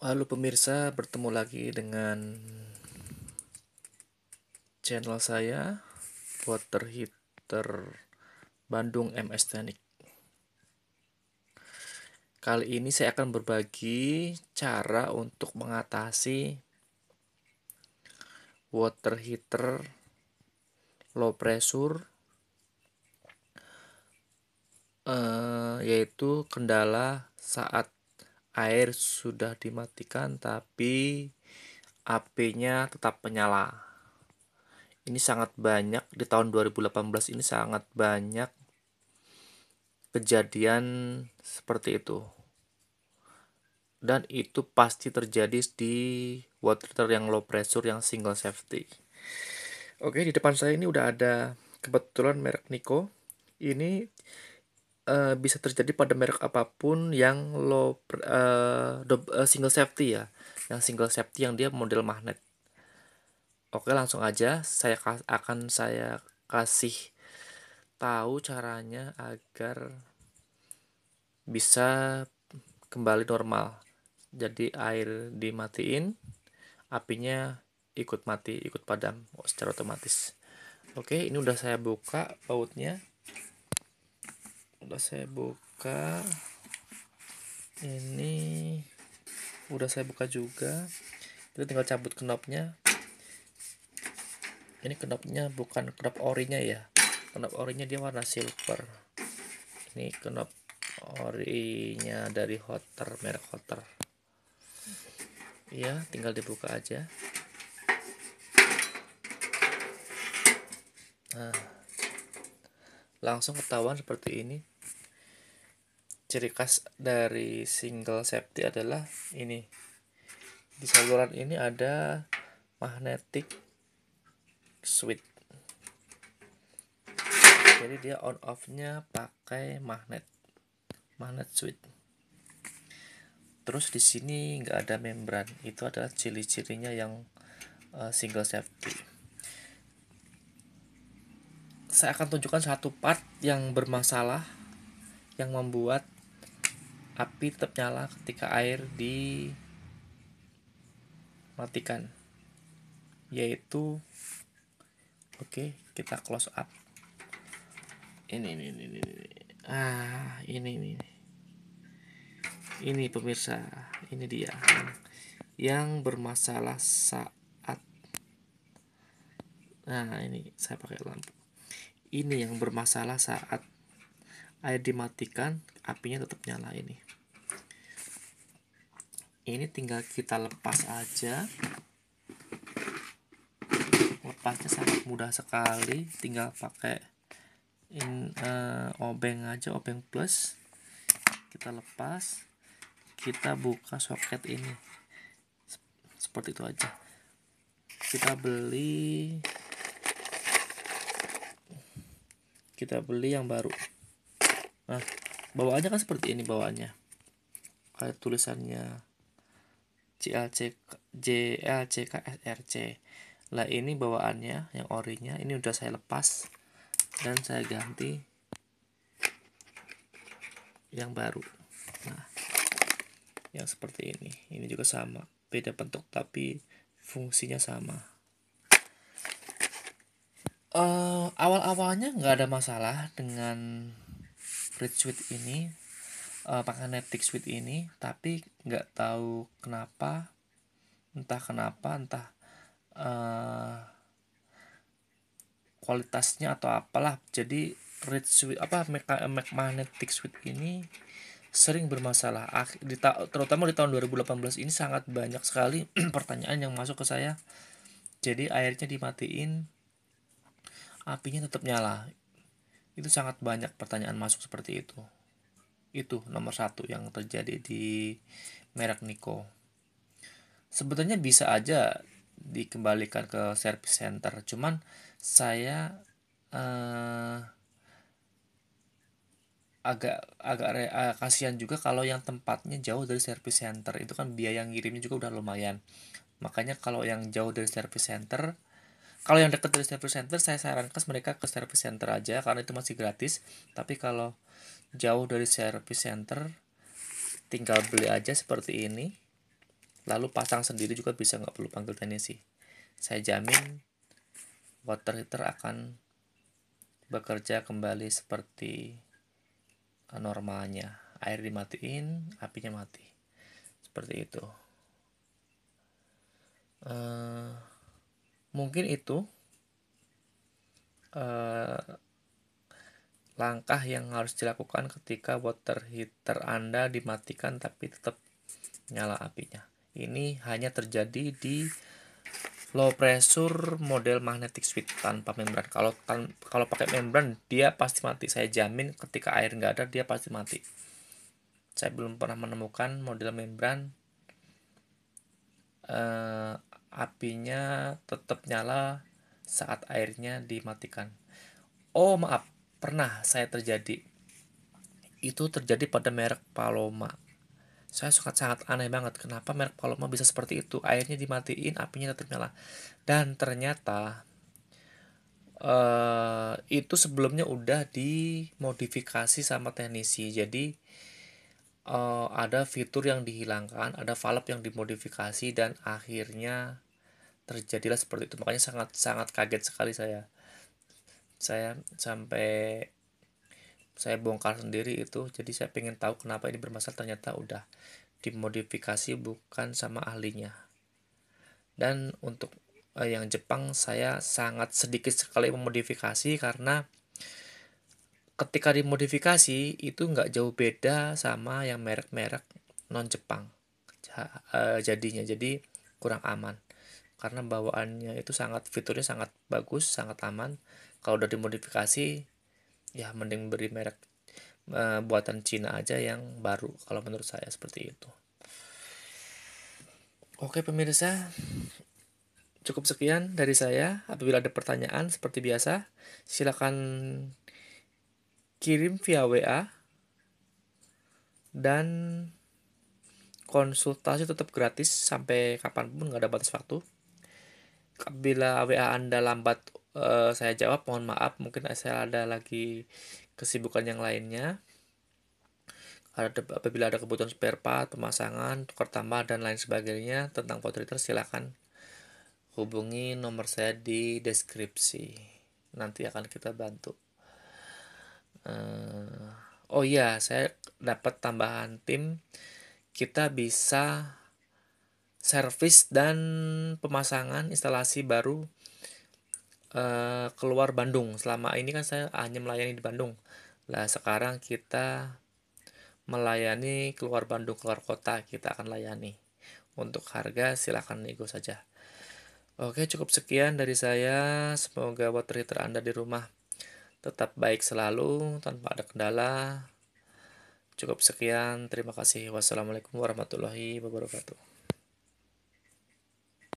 Halo pemirsa, bertemu lagi dengan channel saya Water Heater Bandung MS Teknik. Kali ini saya akan berbagi cara untuk mengatasi water heater low pressure eh, yaitu kendala saat air sudah dimatikan tapi AP-nya tetap menyala. Ini sangat banyak di tahun 2018 ini sangat banyak kejadian seperti itu. Dan itu pasti terjadi di water heater yang low pressure yang single safety. Oke, di depan saya ini udah ada kebetulan merek Niko. Ini Eh, bisa terjadi pada merek apapun yang low uh, eh, eh, single safety ya yang single safety yang dia model magnet oke langsung aja saya akan saya kasih tahu caranya agar bisa kembali normal jadi air dimatiin apinya ikut mati ikut padam secara otomatis oke ini udah saya buka bautnya udah saya buka ini udah saya buka juga kita tinggal cabut kenopnya ini kenopnya bukan kenop orinya ya kenop orinya dia warna silver ini kenop orinya dari hotter merek hotter ya tinggal dibuka aja nah langsung ketahuan seperti ini ciri khas dari single safety adalah ini di saluran ini ada magnetic switch jadi dia on off nya pakai magnet magnet switch terus di sini nggak ada membran itu adalah ciri-cirinya yang eh, single safety saya akan tunjukkan satu part yang bermasalah yang membuat api tetap nyala ketika air dimatikan yaitu oke kita close up ini ini ini, ini. ah ini ini ini pemirsa ini dia yang bermasalah saat nah ini saya pakai lampu ini yang bermasalah saat air dimatikan apinya tetap nyala ini ini tinggal kita lepas aja lepasnya sangat mudah sekali tinggal pakai in, uh, obeng aja obeng plus kita lepas kita buka soket ini seperti itu aja kita beli kita beli yang baru nah bawaannya kan seperti ini bawaannya kayak tulisannya JLC JLCKSRC lah ini bawaannya yang orinya ini udah saya lepas dan saya ganti yang baru nah yang seperti ini ini juga sama beda bentuk tapi fungsinya sama uh, eh, awal awalnya nggak ada masalah dengan Red switch ini uh, eh, pakai netik ini tapi nggak tahu kenapa entah kenapa entah uh, kualitasnya atau apalah jadi red switch apa magnetic switch ini sering bermasalah di ta terutama di tahun 2018 ini sangat banyak sekali pertanyaan yang masuk ke saya jadi airnya dimatiin apinya tetap nyala. Itu sangat banyak pertanyaan masuk seperti itu. Itu nomor satu yang terjadi di merek Niko. sebetulnya bisa aja dikembalikan ke service center, cuman saya eh, agak agak re, eh, kasihan juga kalau yang tempatnya jauh dari service center itu kan biaya yang ngirimnya juga udah lumayan makanya kalau yang jauh dari service center kalau yang dekat dari service center saya sarankan mereka ke service center aja karena itu masih gratis tapi kalau jauh dari service center tinggal beli aja seperti ini lalu pasang sendiri juga bisa nggak perlu panggil teknisi saya jamin water heater akan bekerja kembali seperti eh, normalnya air dimatiin apinya mati seperti itu uh, mungkin itu eh, langkah yang harus dilakukan ketika water heater Anda dimatikan tapi tetap nyala apinya. Ini hanya terjadi di low pressure model magnetic switch tanpa membran. Kalau tan kalau pakai membran dia pasti mati. Saya jamin ketika air nggak ada dia pasti mati. Saya belum pernah menemukan model membran eh, apinya tetap nyala saat airnya dimatikan. Oh maaf, pernah saya terjadi. Itu terjadi pada merek Paloma. Saya sangat sangat aneh banget kenapa merek Paloma bisa seperti itu. Airnya dimatiin, apinya tetap nyala. Dan ternyata uh, itu sebelumnya udah dimodifikasi sama teknisi. Jadi uh, ada fitur yang dihilangkan, ada valve yang dimodifikasi dan akhirnya terjadilah seperti itu. Makanya sangat sangat kaget sekali saya. Saya sampai saya bongkar sendiri itu. Jadi saya pengen tahu kenapa ini bermasalah ternyata udah dimodifikasi bukan sama ahlinya. Dan untuk eh, yang Jepang saya sangat sedikit sekali memodifikasi karena ketika dimodifikasi itu nggak jauh beda sama yang merek-merek non Jepang eh, jadinya jadi kurang aman karena bawaannya itu sangat fiturnya sangat bagus sangat aman kalau udah dimodifikasi ya mending beri merek eh, buatan Cina aja yang baru kalau menurut saya seperti itu oke pemirsa cukup sekian dari saya apabila ada pertanyaan seperti biasa silakan kirim via WA dan konsultasi tetap gratis sampai kapanpun nggak ada batas waktu. Bila WA Anda lambat uh, saya jawab mohon maaf mungkin saya ada lagi kesibukan yang lainnya ada apabila ada kebutuhan spare part, pemasangan, tukar tambah dan lain sebagainya tentang Potreater silakan hubungi nomor saya di deskripsi. Nanti akan kita bantu. Uh, oh iya, saya dapat tambahan tim. Kita bisa servis dan pemasangan instalasi baru uh, keluar Bandung. Selama ini kan saya hanya melayani di Bandung. Lah sekarang kita melayani keluar Bandung keluar kota kita akan layani. Untuk harga silakan nego saja. Oke cukup sekian dari saya. Semoga buat Twitter Anda di rumah Tetap baik selalu tanpa ada kendala. Cukup sekian, terima kasih. Wassalamualaikum warahmatullahi wabarakatuh.